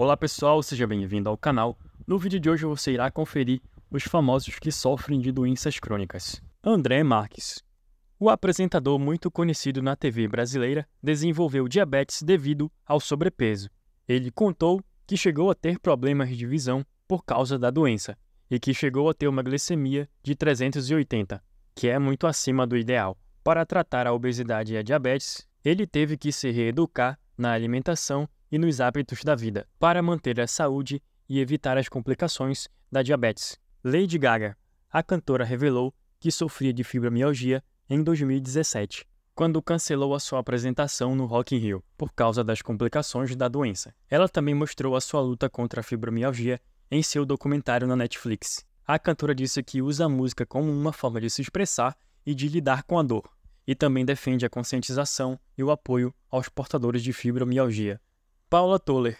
Olá pessoal, seja bem-vindo ao canal. No vídeo de hoje você irá conferir os famosos que sofrem de doenças crônicas. André Marques. O apresentador muito conhecido na TV brasileira desenvolveu diabetes devido ao sobrepeso. Ele contou que chegou a ter problemas de visão por causa da doença e que chegou a ter uma glicemia de 380, que é muito acima do ideal. Para tratar a obesidade e a diabetes, ele teve que se reeducar na alimentação e nos hábitos da vida para manter a saúde e evitar as complicações da diabetes. Lady Gaga, a cantora revelou que sofria de fibromialgia em 2017, quando cancelou a sua apresentação no Rock in Rio por causa das complicações da doença. Ela também mostrou a sua luta contra a fibromialgia em seu documentário na Netflix. A cantora disse que usa a música como uma forma de se expressar e de lidar com a dor, e também defende a conscientização e o apoio aos portadores de fibromialgia. Paula Toller,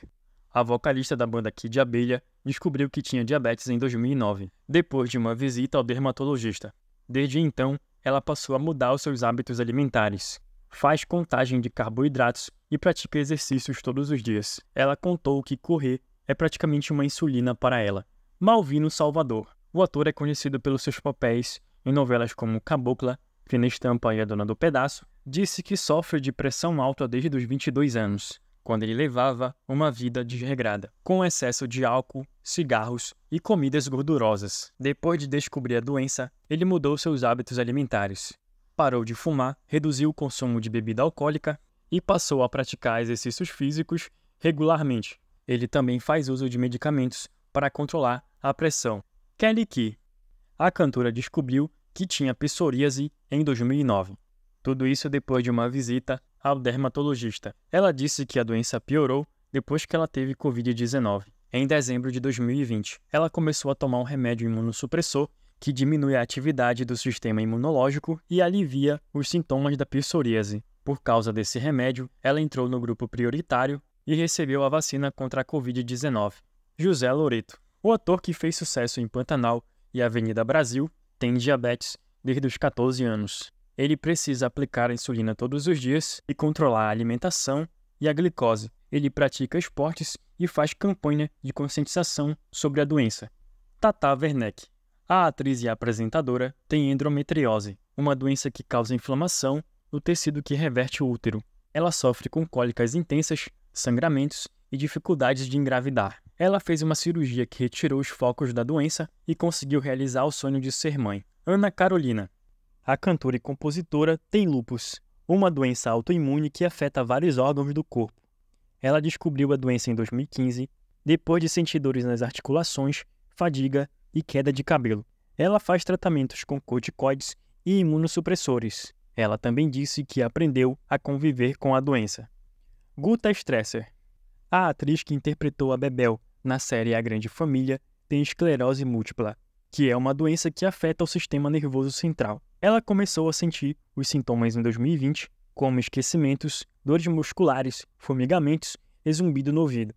a vocalista da banda Kid Abelha, descobriu que tinha diabetes em 2009, depois de uma visita ao dermatologista. Desde então, ela passou a mudar os seus hábitos alimentares. Faz contagem de carboidratos e pratica exercícios todos os dias. Ela contou que correr é praticamente uma insulina para ela. Malvino Salvador. O ator é conhecido pelos seus papéis em novelas como Cabocla, Fina Estampa e A Dona do Pedaço. Disse que sofre de pressão alta desde os 22 anos quando ele levava uma vida desregrada, com excesso de álcool, cigarros e comidas gordurosas. Depois de descobrir a doença, ele mudou seus hábitos alimentares. Parou de fumar, reduziu o consumo de bebida alcoólica e passou a praticar exercícios físicos regularmente. Ele também faz uso de medicamentos para controlar a pressão. Kelly Key. A cantora descobriu que tinha psoríase em 2009. Tudo isso depois de uma visita ao dermatologista. Ela disse que a doença piorou depois que ela teve Covid-19. Em dezembro de 2020, ela começou a tomar um remédio imunossupressor que diminui a atividade do sistema imunológico e alivia os sintomas da psoríase. Por causa desse remédio, ela entrou no grupo prioritário e recebeu a vacina contra a Covid-19. José Loreto, o ator que fez sucesso em Pantanal e Avenida Brasil, tem diabetes desde os 14 anos ele precisa aplicar a insulina todos os dias e controlar a alimentação e a glicose. Ele pratica esportes e faz campanha de conscientização sobre a doença. Tata Werneck. A atriz e apresentadora tem endometriose, uma doença que causa inflamação no tecido que reverte o útero. Ela sofre com cólicas intensas, sangramentos e dificuldades de engravidar. Ela fez uma cirurgia que retirou os focos da doença e conseguiu realizar o sonho de ser mãe. Ana Carolina. A cantora e compositora tem lupus, uma doença autoimune que afeta vários órgãos do corpo. Ela descobriu a doença em 2015, depois de sentir dores nas articulações, fadiga e queda de cabelo. Ela faz tratamentos com corticoides e imunossupressores. Ela também disse que aprendeu a conviver com a doença. Guta Stresser. A atriz que interpretou a Bebel na série A Grande Família tem esclerose múltipla, que é uma doença que afeta o sistema nervoso central. Ela começou a sentir os sintomas em 2020, como esquecimentos, dores musculares, formigamentos e zumbido no ouvido.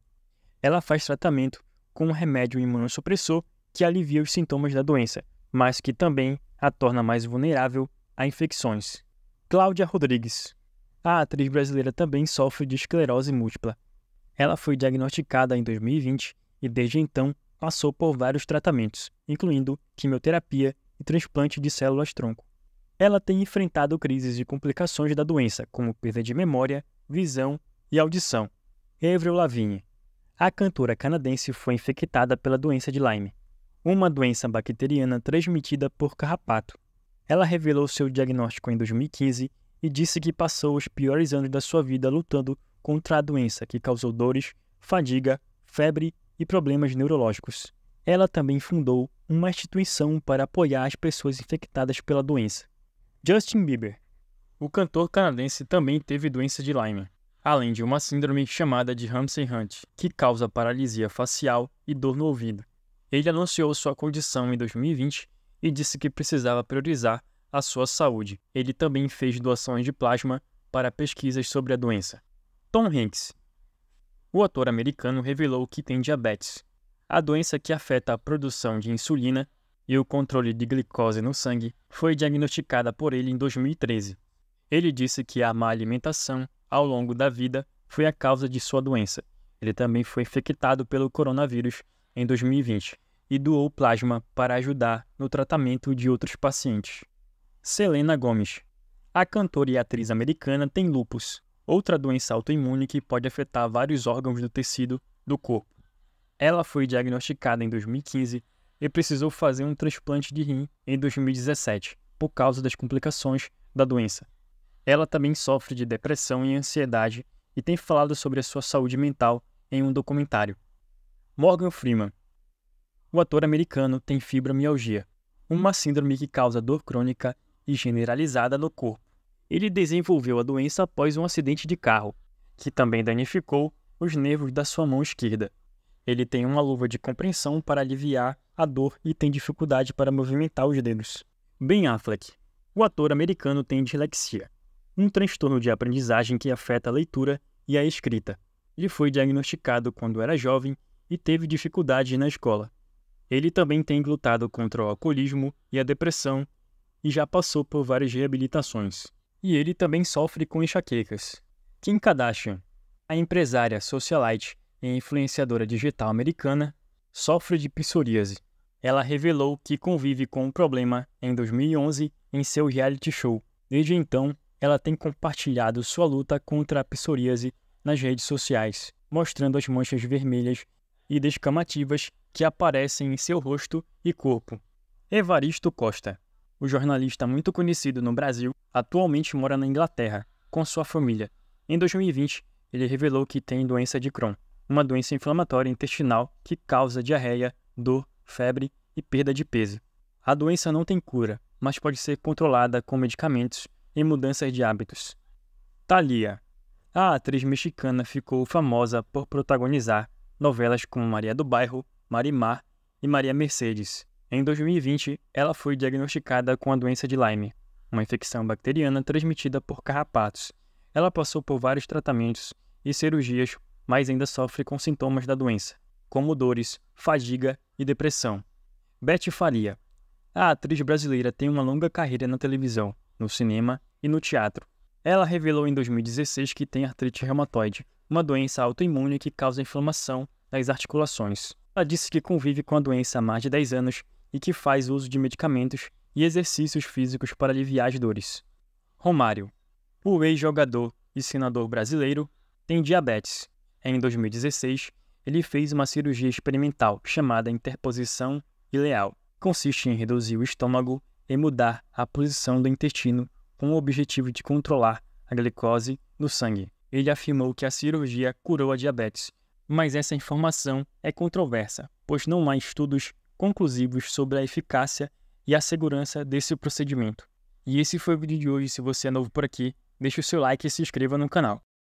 Ela faz tratamento com um remédio imunossupressor que alivia os sintomas da doença, mas que também a torna mais vulnerável a infecções. Cláudia Rodrigues. A atriz brasileira também sofre de esclerose múltipla. Ela foi diagnosticada em 2020 e desde então passou por vários tratamentos, incluindo quimioterapia e transplante de células tronco ela tem enfrentado crises de complicações da doença, como perda de memória, visão e audição. Avril Lavigne. A cantora canadense foi infectada pela doença de Lyme, uma doença bacteriana transmitida por carrapato. Ela revelou seu diagnóstico em 2015 e disse que passou os piores anos da sua vida lutando contra a doença que causou dores, fadiga, febre e problemas neurológicos. Ela também fundou uma instituição para apoiar as pessoas infectadas pela doença. Justin Bieber. O cantor canadense também teve doença de Lyme, além de uma síndrome chamada de Ramsey Hunt, que causa paralisia facial e dor no ouvido. Ele anunciou sua condição em 2020 e disse que precisava priorizar a sua saúde. Ele também fez doações de plasma para pesquisas sobre a doença. Tom Hanks. O ator americano revelou que tem diabetes, a doença que afeta a produção de insulina e o controle de glicose no sangue, foi diagnosticada por ele em 2013. Ele disse que a má alimentação, ao longo da vida, foi a causa de sua doença. Ele também foi infectado pelo coronavírus em 2020 e doou plasma para ajudar no tratamento de outros pacientes. Selena Gomes. A cantora e atriz americana tem lupus, outra doença autoimune que pode afetar vários órgãos do tecido do corpo. Ela foi diagnosticada em 2015 e precisou fazer um transplante de rim em 2017, por causa das complicações da doença. Ela também sofre de depressão e ansiedade e tem falado sobre a sua saúde mental em um documentário. Morgan Freeman. O ator americano tem fibromialgia, uma síndrome que causa dor crônica e generalizada no corpo. Ele desenvolveu a doença após um acidente de carro, que também danificou os nervos da sua mão esquerda. Ele tem uma luva de compreensão para aliviar a dor e tem dificuldade para movimentar os dedos. Ben Affleck. O ator americano tem dislexia, um transtorno de aprendizagem que afeta a leitura e a escrita. Ele foi diagnosticado quando era jovem e teve dificuldades na escola. Ele também tem lutado contra o alcoolismo e a depressão e já passou por várias reabilitações. E ele também sofre com enxaquecas. Kim Kardashian, a empresária socialite e influenciadora digital americana, sofre de psoríase, ela revelou que convive com o problema em 2011 em seu reality show. Desde então, ela tem compartilhado sua luta contra a psoríase nas redes sociais, mostrando as manchas vermelhas e descamativas que aparecem em seu rosto e corpo. Evaristo Costa, o jornalista muito conhecido no Brasil, atualmente mora na Inglaterra com sua família. Em 2020, ele revelou que tem doença de Crohn, uma doença inflamatória intestinal que causa diarreia, dor febre e perda de peso. A doença não tem cura, mas pode ser controlada com medicamentos e mudanças de hábitos. Thalia. A atriz mexicana ficou famosa por protagonizar novelas como Maria do Bairro, Marimar e Maria Mercedes. Em 2020, ela foi diagnosticada com a doença de Lyme, uma infecção bacteriana transmitida por carrapatos. Ela passou por vários tratamentos e cirurgias, mas ainda sofre com sintomas da doença como dores, fadiga e depressão. Beth Faria. A atriz brasileira tem uma longa carreira na televisão, no cinema e no teatro. Ela revelou em 2016 que tem artrite reumatoide, uma doença autoimune que causa inflamação nas articulações. Ela disse que convive com a doença há mais de 10 anos e que faz uso de medicamentos e exercícios físicos para aliviar as dores. Romário. O ex-jogador e senador brasileiro tem diabetes. Em 2016, ele fez uma cirurgia experimental chamada interposição ileal. Consiste em reduzir o estômago e mudar a posição do intestino com o objetivo de controlar a glicose no sangue. Ele afirmou que a cirurgia curou a diabetes, mas essa informação é controversa, pois não há estudos conclusivos sobre a eficácia e a segurança desse procedimento. E esse foi o vídeo de hoje. Se você é novo por aqui, deixe o seu like e se inscreva no canal.